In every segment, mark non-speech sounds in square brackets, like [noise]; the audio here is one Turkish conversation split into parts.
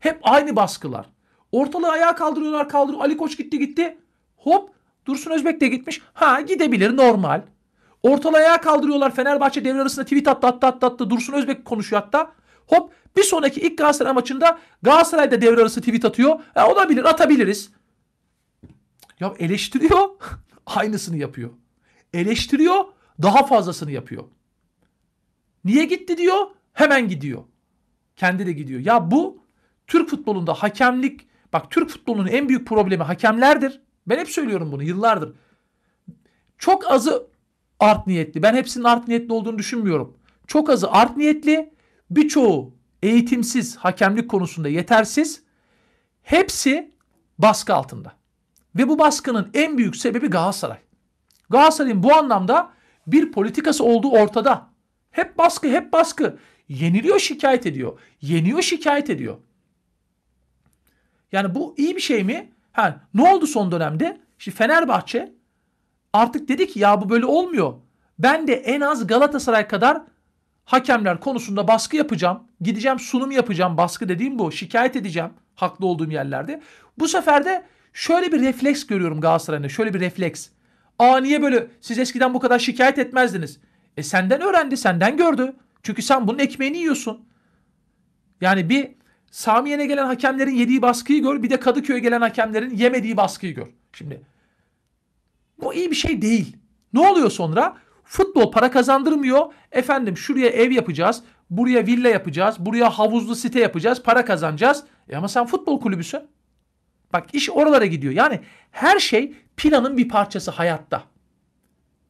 Hep aynı baskılar. Ortalığı ayağa kaldırıyorlar kaldırıyor. Ali Koç gitti gitti. Hop Dursun Özbek de gitmiş. Ha gidebilir normal. Ortalığı ayağa kaldırıyorlar. Fenerbahçe devre arasında tweet attı attı attı attı. Dursun Özbek konuşuyor hatta. Hop bir sonraki ilk Galatasaray maçında Galatasaray'da devre arası tweet atıyor. E, olabilir atabiliriz. Ya eleştiriyor. [laughs] aynısını yapıyor. Eleştiriyor. Daha fazlasını yapıyor. Niye gitti diyor. Hemen gidiyor. Kendi de gidiyor. Ya bu Türk futbolunda hakemlik bak Türk futbolunun en büyük problemi hakemlerdir. Ben hep söylüyorum bunu yıllardır. Çok azı art niyetli. Ben hepsinin art niyetli olduğunu düşünmüyorum. Çok azı art niyetli. Birçoğu eğitimsiz, hakemlik konusunda yetersiz. Hepsi baskı altında. Ve bu baskının en büyük sebebi Galatasaray. Galatasaray'ın bu anlamda bir politikası olduğu ortada. Hep baskı, hep baskı. Yeniliyor şikayet ediyor. Yeniyor şikayet ediyor. Yani bu iyi bir şey mi? Ha, ne oldu son dönemde? Şimdi Fenerbahçe artık dedi ki ya bu böyle olmuyor. Ben de en az Galatasaray kadar hakemler konusunda baskı yapacağım. Gideceğim sunum yapacağım. Baskı dediğim bu. Şikayet edeceğim haklı olduğum yerlerde. Bu sefer de şöyle bir refleks görüyorum Galatasaray'ın, Şöyle bir refleks. Aa niye böyle siz eskiden bu kadar şikayet etmezdiniz. E senden öğrendi, senden gördü. Çünkü sen bunun ekmeğini yiyorsun. Yani bir Samiye'ne gelen hakemlerin yediği baskıyı gör. Bir de Kadıköy'e gelen hakemlerin yemediği baskıyı gör. Şimdi bu iyi bir şey değil. Ne oluyor sonra? Futbol para kazandırmıyor. Efendim şuraya ev yapacağız. Buraya villa yapacağız. Buraya havuzlu site yapacağız. Para kazanacağız. E ama sen futbol kulübüsün. Bak iş oralara gidiyor. Yani her şey planın bir parçası hayatta.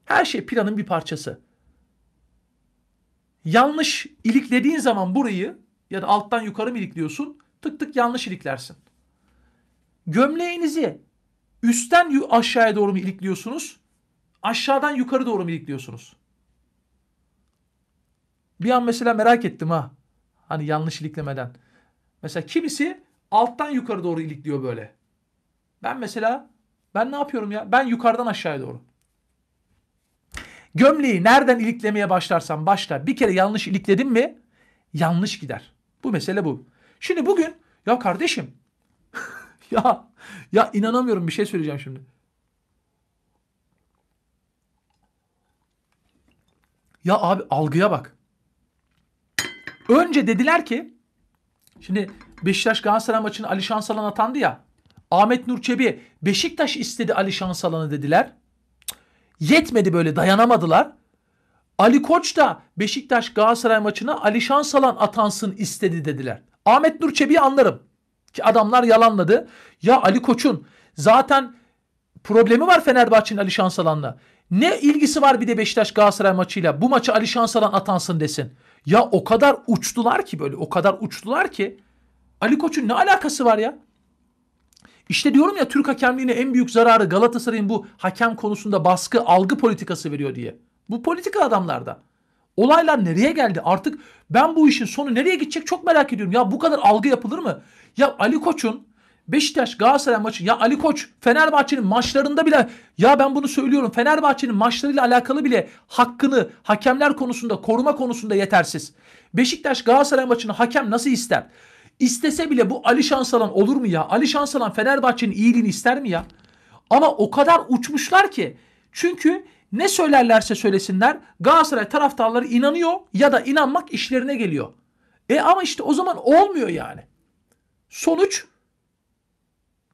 Her şey planın bir parçası. Yanlış iliklediğin zaman burayı ya da alttan yukarı mı ilikliyorsun tık tık yanlış iliklersin. Gömleğinizi üstten aşağıya doğru mu ilikliyorsunuz? Aşağıdan yukarı doğru mu ilikliyorsunuz? Bir an mesela merak ettim ha. Hani yanlış iliklemeden. Mesela kimisi alttan yukarı doğru ilikliyor böyle. Ben mesela ben ne yapıyorum ya? Ben yukarıdan aşağıya doğru. Gömleği nereden iliklemeye başlarsan başla. Bir kere yanlış ilikledin mi yanlış gider. Bu mesele bu. Şimdi bugün ya kardeşim [laughs] ya ya inanamıyorum bir şey söyleyeceğim şimdi. Ya abi algıya bak. Önce dediler ki şimdi Beşiktaş Galatasaray maçını Ali Şansalan atandı ya. Ahmet Nur Çebi Beşiktaş istedi Ali Şansalan'ı dediler. Yetmedi böyle dayanamadılar. Ali Koç da Beşiktaş Galatasaray maçına Ali Şansalan atansın istedi dediler. Ahmet Nur Çebi'yi anlarım. Ki adamlar yalanladı. Ya Ali Koç'un zaten problemi var Fenerbahçe'nin Ali Şansalan'la. Ne ilgisi var bir de Beşiktaş Galatasaray maçıyla bu maçı Ali Şansalan atansın desin. Ya o kadar uçtular ki böyle o kadar uçtular ki Ali Koç'un ne alakası var ya? İşte diyorum ya Türk hakemliğine en büyük zararı Galatasaray'ın bu hakem konusunda baskı algı politikası veriyor diye. Bu politika adamlarda. Olaylar nereye geldi? Artık ben bu işin sonu nereye gidecek çok merak ediyorum. Ya bu kadar algı yapılır mı? Ya Ali Koç'un Beşiktaş Galatasaray maçı ya Ali Koç Fenerbahçe'nin maçlarında bile ya ben bunu söylüyorum Fenerbahçe'nin maçlarıyla alakalı bile hakkını hakemler konusunda koruma konusunda yetersiz. Beşiktaş Galatasaray maçını hakem nasıl ister? İstese bile bu Ali Şansalan olur mu ya? Ali Şansalan Fenerbahçe'nin iyiliğini ister mi ya? Ama o kadar uçmuşlar ki. Çünkü ne söylerlerse söylesinler Galatasaray taraftarları inanıyor ya da inanmak işlerine geliyor. E ama işte o zaman olmuyor yani. Sonuç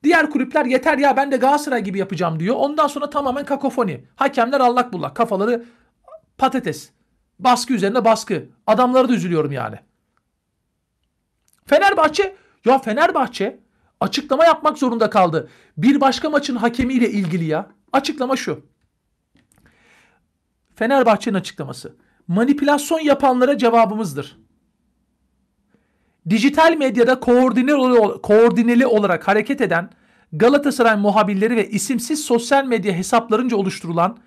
diğer kulüpler yeter ya ben de Galatasaray gibi yapacağım diyor. Ondan sonra tamamen kakofoni. Hakemler allak bullak kafaları patates. Baskı üzerine baskı. Adamları da üzülüyorum yani. Fenerbahçe ya Fenerbahçe açıklama yapmak zorunda kaldı. Bir başka maçın hakemiyle ilgili ya. Açıklama şu. Fenerbahçe'nin açıklaması. Manipülasyon yapanlara cevabımızdır. Dijital medyada koordineli, olarak hareket eden Galatasaray muhabirleri ve isimsiz sosyal medya hesaplarınca oluşturulan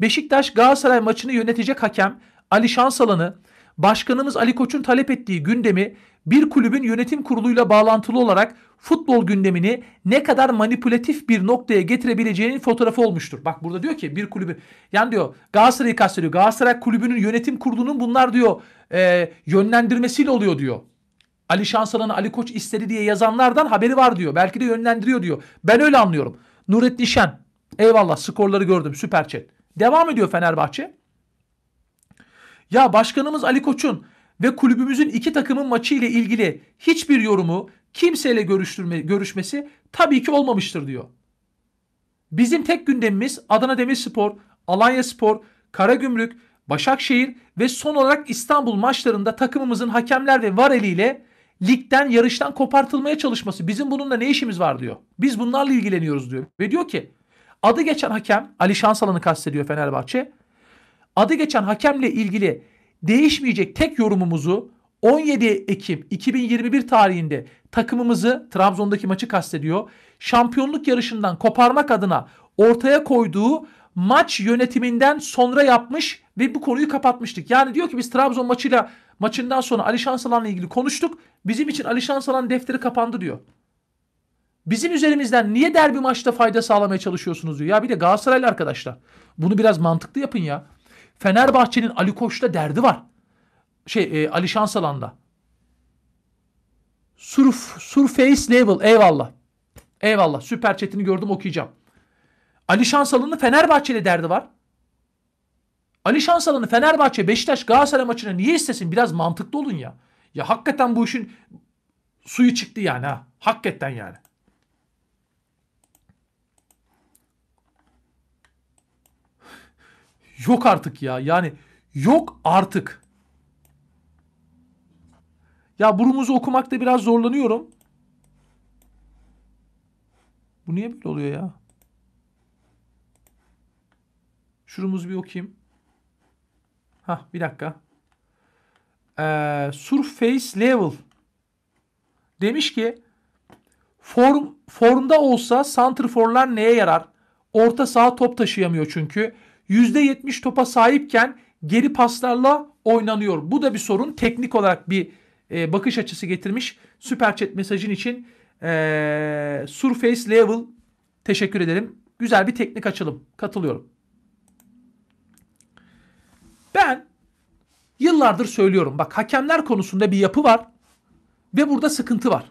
Beşiktaş Galatasaray maçını yönetecek hakem Ali Şansalan'ı başkanımız Ali Koç'un talep ettiği gündemi bir kulübün yönetim kuruluyla bağlantılı olarak futbol gündemini ne kadar manipülatif bir noktaya getirebileceğinin fotoğrafı olmuştur. Bak burada diyor ki bir kulübü yani diyor Galatasaray'ı kastediyor. Galatasaray kulübünün yönetim kurulunun bunlar diyor e, yönlendirmesiyle oluyor diyor. Ali Şansalan'ı Ali Koç istedi diye yazanlardan haberi var diyor. Belki de yönlendiriyor diyor. Ben öyle anlıyorum. Nurettin Şen. Eyvallah skorları gördüm süper chat. Devam ediyor Fenerbahçe. Ya başkanımız Ali Koç'un ve kulübümüzün iki takımın maçı ile ilgili hiçbir yorumu kimseyle görüştürme, görüşmesi tabii ki olmamıştır diyor. Bizim tek gündemimiz Adana Demirspor, Alanya Spor, Karagümrük, Başakşehir ve son olarak İstanbul maçlarında takımımızın hakemler ve var eliyle ligden yarıştan kopartılmaya çalışması. Bizim bununla ne işimiz var diyor. Biz bunlarla ilgileniyoruz diyor. Ve diyor ki adı geçen hakem Ali Şansalan'ı kastediyor Fenerbahçe. Adı geçen hakemle ilgili değişmeyecek tek yorumumuzu 17 Ekim 2021 tarihinde takımımızı Trabzon'daki maçı kastediyor. Şampiyonluk yarışından koparmak adına ortaya koyduğu maç yönetiminden sonra yapmış ve bu konuyu kapatmıştık. Yani diyor ki biz Trabzon maçıyla maçından sonra Ali Şansalan'la ilgili konuştuk. Bizim için Ali Şansalan defteri kapandı diyor. Bizim üzerimizden niye derbi maçta fayda sağlamaya çalışıyorsunuz diyor. Ya bir de Galatasaraylı arkadaşlar. Bunu biraz mantıklı yapın ya. Fenerbahçe'nin Ali Koç'ta derdi var. Şey e, Ali Şansalan'da. Surf, surface level eyvallah. Eyvallah süper chatini gördüm okuyacağım. Ali Şansalan'ın Fenerbahçe'de derdi var. Ali Şansalan'ı Fenerbahçe Beşiktaş Galatasaray maçına niye istesin? Biraz mantıklı olun ya. Ya hakikaten bu işin suyu çıktı yani ha. Hakikaten yani. Yok artık ya. Yani yok artık. Ya burumuzu okumakta biraz zorlanıyorum. Bu niye böyle oluyor ya? Şurumuzu bir okuyayım. Ha bir dakika. Ee, surface level. Demiş ki form formda olsa santrforlar neye yarar? Orta saha top taşıyamıyor çünkü. %70 topa sahipken geri paslarla oynanıyor. Bu da bir sorun. Teknik olarak bir e, bakış açısı getirmiş. Süper chat mesajın için e, Surface Level teşekkür ederim. Güzel bir teknik açılım. Katılıyorum. Ben yıllardır söylüyorum. Bak hakemler konusunda bir yapı var ve burada sıkıntı var.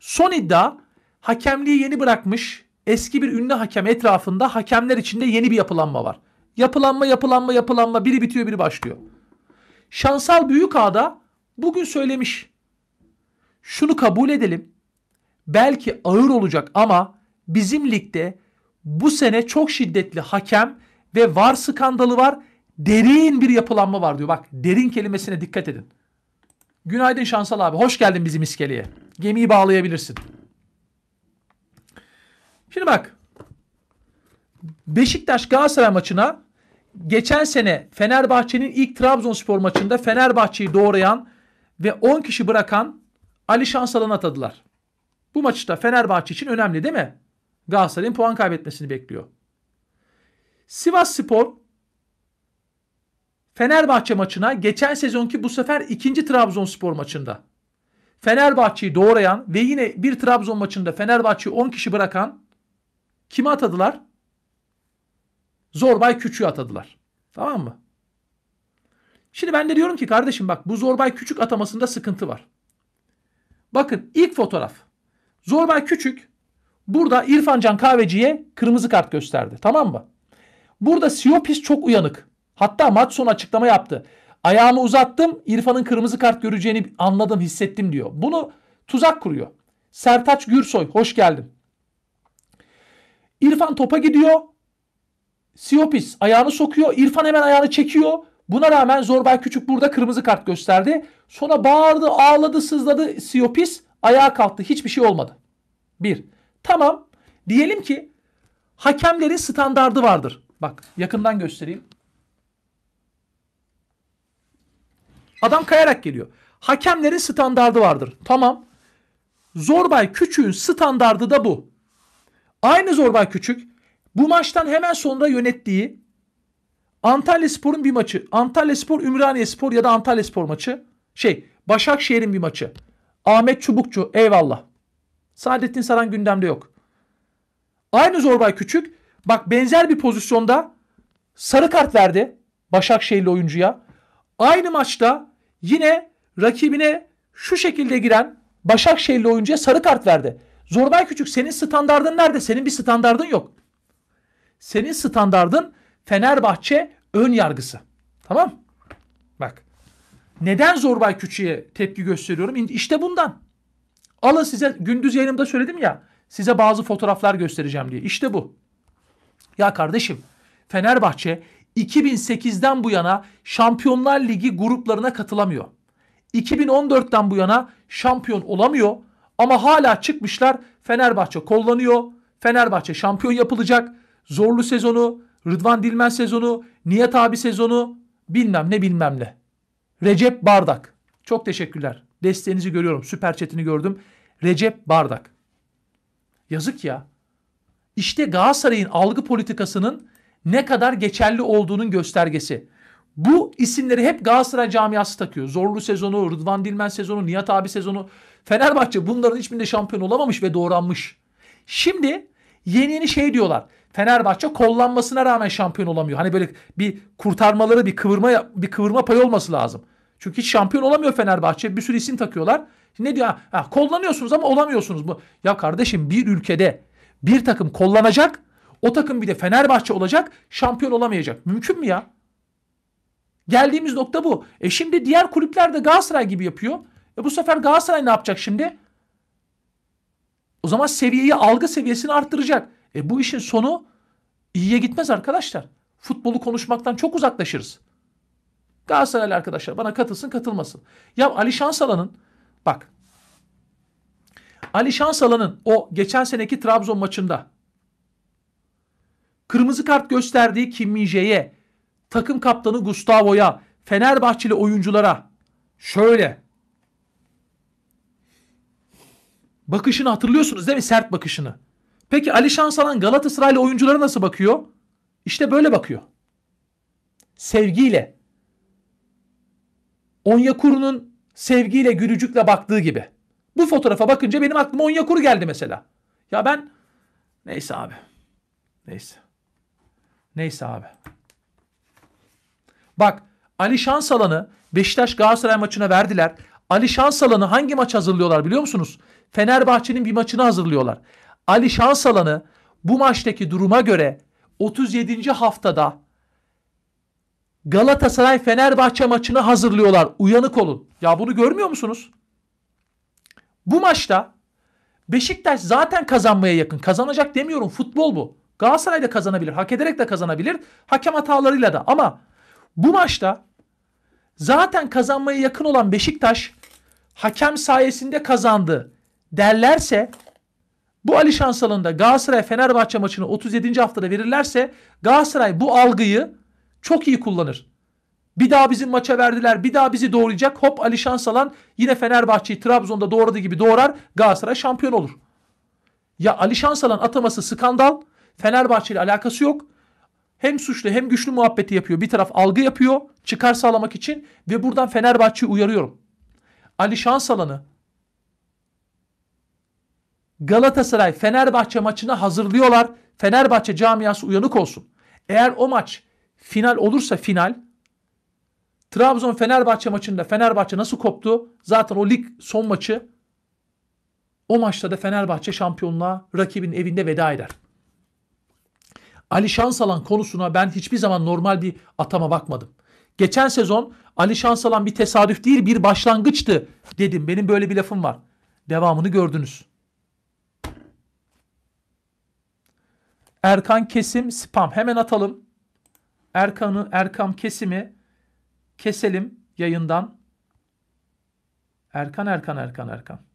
Son iddia hakemliği yeni bırakmış eski bir ünlü hakem etrafında hakemler içinde yeni bir yapılanma var. Yapılanma, yapılanma, yapılanma. Biri bitiyor, biri başlıyor. Şansal Büyük Ağa'da bugün söylemiş. Şunu kabul edelim. Belki ağır olacak ama bizim ligde bu sene çok şiddetli hakem ve var skandalı var. Derin bir yapılanma var diyor. Bak derin kelimesine dikkat edin. Günaydın Şansal abi. Hoş geldin bizim iskeleye. Gemiyi bağlayabilirsin. Şimdi bak. Beşiktaş Galatasaray maçına geçen sene Fenerbahçe'nin ilk Trabzonspor maçında Fenerbahçe'yi doğrayan ve 10 kişi bırakan Ali Şansalan'ı atadılar. Bu maçta Fenerbahçe için önemli değil mi? Galatasaray'ın puan kaybetmesini bekliyor. Sivas Spor Fenerbahçe maçına geçen sezonki bu sefer ikinci Trabzonspor maçında Fenerbahçe'yi doğrayan ve yine bir Trabzon maçında Fenerbahçe'yi 10 kişi bırakan Kimi atadılar? Zorbay Küçük'ü atadılar. Tamam mı? Şimdi ben de diyorum ki kardeşim bak bu Zorbay Küçük atamasında sıkıntı var. Bakın ilk fotoğraf. Zorbay Küçük burada İrfan Can Kahveci'ye kırmızı kart gösterdi. Tamam mı? Burada Siopis e çok uyanık. Hatta maç sonu açıklama yaptı. Ayağımı uzattım İrfan'ın kırmızı kart göreceğini anladım hissettim diyor. Bunu tuzak kuruyor. Sertaç Gürsoy hoş geldin. İrfan topa gidiyor. Siopis ayağını sokuyor. İrfan hemen ayağını çekiyor. Buna rağmen Zorbay Küçük burada kırmızı kart gösterdi. Sonra bağırdı, ağladı, sızladı Siopis. Ayağa kalktı. Hiçbir şey olmadı. Bir. Tamam. Diyelim ki hakemlerin standardı vardır. Bak yakından göstereyim. Adam kayarak geliyor. Hakemlerin standardı vardır. Tamam. Zorbay Küçük'ün standardı da bu. Aynı Zorba Küçük bu maçtan hemen sonra yönettiği Antalya Spor'un bir maçı. Antalya Spor, Ümraniye Spor ya da Antalya Spor maçı. Şey Başakşehir'in bir maçı. Ahmet Çubukçu eyvallah. Saadettin Saran gündemde yok. Aynı Zorbay Küçük bak benzer bir pozisyonda sarı kart verdi Başakşehirli oyuncuya. Aynı maçta yine rakibine şu şekilde giren Başakşehirli oyuncuya sarı kart verdi. Zorday Küçük senin standardın nerede? Senin bir standardın yok. Senin standardın Fenerbahçe ön yargısı. Tamam? Bak. Neden Zorbay Küçük'e tepki gösteriyorum? İşte bundan. Alın size gündüz yayınımda söyledim ya. Size bazı fotoğraflar göstereceğim diye. İşte bu. Ya kardeşim Fenerbahçe 2008'den bu yana Şampiyonlar Ligi gruplarına katılamıyor. 2014'ten bu yana şampiyon olamıyor ama hala çıkmışlar Fenerbahçe kollanıyor. Fenerbahçe şampiyon yapılacak. Zorlu sezonu, Rıdvan Dilmen sezonu, Nihat abi sezonu bilmem ne bilmem ne. Recep Bardak. Çok teşekkürler. Desteğinizi görüyorum. Süper chatini gördüm. Recep Bardak. Yazık ya. İşte Galatasaray'ın algı politikasının ne kadar geçerli olduğunun göstergesi. Bu isimleri hep Galatasaray camiası takıyor. Zorlu sezonu, Rıdvan Dilmen sezonu, Nihat abi sezonu. Fenerbahçe bunların hiçbirinde şampiyon olamamış ve doğranmış. Şimdi yeni yeni şey diyorlar. Fenerbahçe kollanmasına rağmen şampiyon olamıyor. Hani böyle bir kurtarmaları bir kıvırma bir kıvırma payı olması lazım. Çünkü hiç şampiyon olamıyor Fenerbahçe. Bir sürü isim takıyorlar. Ne diyor? Ha, kollanıyorsunuz ama olamıyorsunuz. Bu ya kardeşim bir ülkede bir takım kollanacak, o takım bir de Fenerbahçe olacak, şampiyon olamayacak. Mümkün mü ya? Geldiğimiz nokta bu. E şimdi diğer kulüpler de Galatasaray gibi yapıyor. E bu sefer Galatasaray ne yapacak şimdi? O zaman seviyeyi algı seviyesini arttıracak. E bu işin sonu iyiye gitmez arkadaşlar. Futbolu konuşmaktan çok uzaklaşırız. Galatasaraylı arkadaşlar bana katılsın katılmasın. Ya Ali Şansalan'ın bak Ali Şansalan'ın o geçen seneki Trabzon maçında kırmızı kart gösterdiği Kim Min takım kaptanı Gustavo'ya, Fenerbahçeli oyunculara şöyle bakışını hatırlıyorsunuz değil mi? Sert bakışını. Peki Ali Şansalan Galatasaraylı oyunculara nasıl bakıyor? İşte böyle bakıyor. Sevgiyle. Onyekuru'nun sevgiyle gülücükle baktığı gibi. Bu fotoğrafa bakınca benim aklıma Onyekuru geldi mesela. Ya ben neyse abi. Neyse. Neyse abi. Bak Ali Şansalan'ı Beşiktaş Galatasaray maçına verdiler. Ali Şansalan'ı hangi maç hazırlıyorlar biliyor musunuz? Fenerbahçe'nin bir maçını hazırlıyorlar. Ali Şansalan'ı bu maçtaki duruma göre 37. haftada Galatasaray Fenerbahçe maçını hazırlıyorlar. Uyanık olun. Ya bunu görmüyor musunuz? Bu maçta Beşiktaş zaten kazanmaya yakın. Kazanacak demiyorum. Futbol bu. Galatasaray da kazanabilir. Hak ederek de kazanabilir. Hakem hatalarıyla da. Ama bu maçta zaten kazanmaya yakın olan Beşiktaş hakem sayesinde kazandı derlerse bu Ali Şansal'ın da Galatasaray Fenerbahçe maçını 37. haftada verirlerse Galatasaray bu algıyı çok iyi kullanır. Bir daha bizim maça verdiler. Bir daha bizi doğrayacak. Hop Ali Şansalan yine Fenerbahçe'yi Trabzon'da doğradığı gibi doğrar. Galatasaray şampiyon olur. Ya Ali Şansalan ataması skandal. Fenerbahçe ile alakası yok. Hem suçlu hem güçlü muhabbeti yapıyor. Bir taraf algı yapıyor çıkar sağlamak için ve buradan Fenerbahçe'yi uyarıyorum. Ali Şansalan'ı Galatasaray Fenerbahçe maçına hazırlıyorlar. Fenerbahçe camiası uyanık olsun. Eğer o maç final olursa final Trabzon Fenerbahçe maçında Fenerbahçe nasıl koptu? Zaten o lig son maçı o maçta da Fenerbahçe şampiyonluğa rakibin evinde veda eder. Ali Şansalan konusuna ben hiçbir zaman normal bir atama bakmadım. Geçen sezon Ali Şansalan bir tesadüf değil bir başlangıçtı dedim. Benim böyle bir lafım var. Devamını gördünüz. Erkan Kesim spam. Hemen atalım. Erkan'ı Erkan Kesim'i keselim yayından. Erkan Erkan Erkan Erkan.